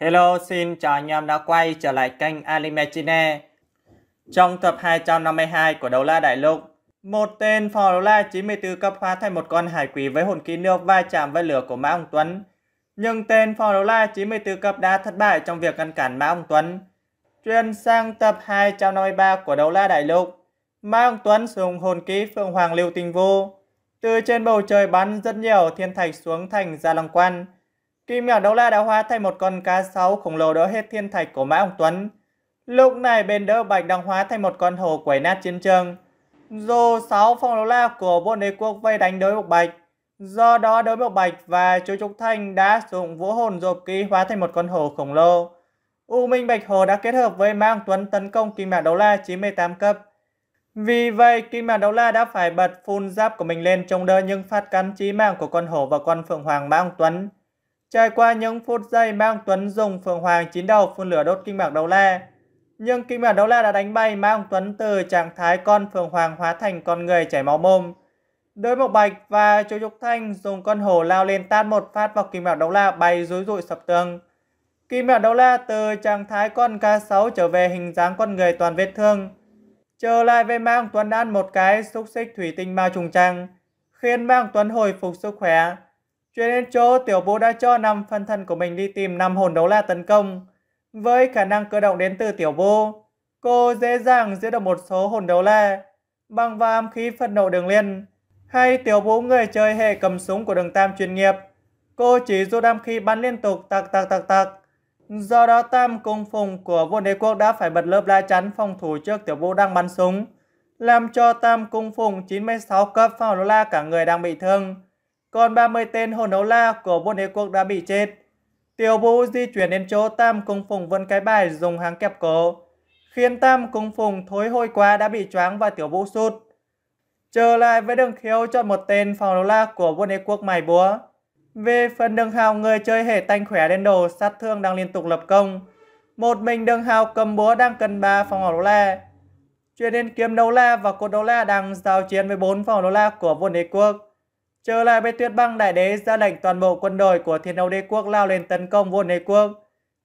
Hello, xin chào anh em đã quay trở lại kênh Alimechine. Trong tập 252 của đấu la đại lục, một tên phò đấu la 94 cấp hóa thành một con hải quỷ với hồn khí nước va chạm với lửa của Mã Ông Tuấn. Nhưng tên phò đấu la 94 cấp đã thất bại trong việc ngăn cản Mã Ông Tuấn. Truyền sang tập 253 của đấu la đại lục, Mã Ông Tuấn dùng hồn khí Phượng Hoàng Lưu Tinh Vô. Từ trên bầu trời bắn rất nhiều thiên thạch xuống thành Gia Long Quan Kim ngạc đấu la đã hóa thành một con cá sấu khổng lồ đỡ hết thiên thạch của Mã Ông Tuấn. Lúc này bên đỡ bạch đăng hóa thành một con hồ quẩy nát chiến trường. Dù 6 phong đấu la của vua đế quốc vây đánh đối bộc bạch. Do đó đối bộc bạch và chú Trúc Thanh đã dùng vũ hồn dột kỹ hóa thành một con hồ khổng lồ. U Minh Bạch Hồ đã kết hợp với Mã Ông Tuấn tấn công kim mạc đấu la 98 cấp. Vì vậy, Kim Mạc Đấu La đã phải bật phun giáp của mình lên chống đỡ những phát cắn chí mạng của con hổ và con phượng hoàng Mã Ông Tuấn. Trải qua những phút giây mang Tuấn dùng phượng hoàng chín đầu phun lửa đốt kinh mạc đấu la. Nhưng kinh mạc đấu la đã đánh bay mang Tuấn từ trạng thái con phượng hoàng hóa thành con người chảy máu mồm. Đối Mộc Bạch và Chu Dục Thanh dùng con hổ lao lên tát một phát vào kim mạc đấu la bay rối rụi sập tường. Kim mạc đấu la từ trạng thái con cá sấu trở về hình dáng con người toàn vết thương. Trở lại với Mang Tuấn ăn một cái xúc xích thủy tinh ma trùng trăng, khiến Mang Tuấn hồi phục sức khỏe. Chuyển đến chỗ Tiểu Vũ đã cho năm phân thân của mình đi tìm năm hồn đấu la tấn công. Với khả năng cơ động đến từ Tiểu Vũ, cô dễ dàng giết được một số hồn đấu la bằng vàm khí phân nộ đường liên hay Tiểu Vũ người chơi hệ cầm súng của đường Tam chuyên nghiệp. Cô chỉ rút đam khí bắn liên tục tạc tạc tạc tạc. Do đó Tam cung phùng của vua đế quốc đã phải bật lớp lá chắn phòng thủ trước Tiểu Vũ đang bắn súng làm cho Tam Cung Phùng 96 cấp đấu la cả người đang bị thương còn 30 tên hồn đấu la của vua đế quốc đã bị chết. Tiểu Vũ di chuyển đến chỗ Tam Cung Phùng vân cái bài dùng hàng kẹp cổ, khiến Tam Cung Phùng thối hôi quá đã bị choáng và Tiểu Vũ sút. Trở lại với đường khiếu chọn một tên phòng đấu la của vua đế quốc mài búa. Về phần đường hào người chơi hề tanh khỏe đến đồ sát thương đang liên tục lập công. Một mình đường hào cầm búa đang cần 3 phòng đấu la. Chuyển đến kiếm đấu la và cột đấu la đang giao chiến với 4 phòng đấu la của vua đế quốc. Trở lại với tuyết băng đại đế ra lệnh toàn bộ quân đội của thiên đấu đế quốc lao lên tấn công vua đế quốc.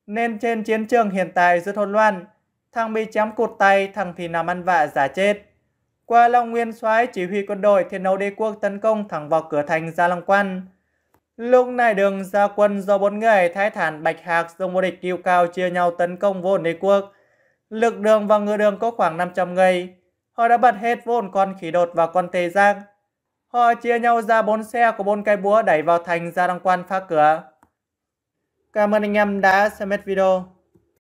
Nên trên chiến trường hiện tại rất hỗn loạn. Thằng bị chém cụt tay, thằng thì nằm ăn vạ giả chết. Qua Long Nguyên soái chỉ huy quân đội thiên đấu đế quốc tấn công thẳng vào cửa thành Gia Long Quan. Lúc này đường gia quân do bốn người Thái Thản, Bạch Hạc, Dung Vô Địch Kiêu Cao chia nhau tấn công vô đế quốc. Lực đường và ngựa đường có khoảng 500 người. Họ đã bật hết vốn con khí đột và con tê giác Họ chia nhau ra bốn xe của bốn cây búa đẩy vào thành ra đăng quan phá cửa. Cảm ơn anh em đã xem hết video.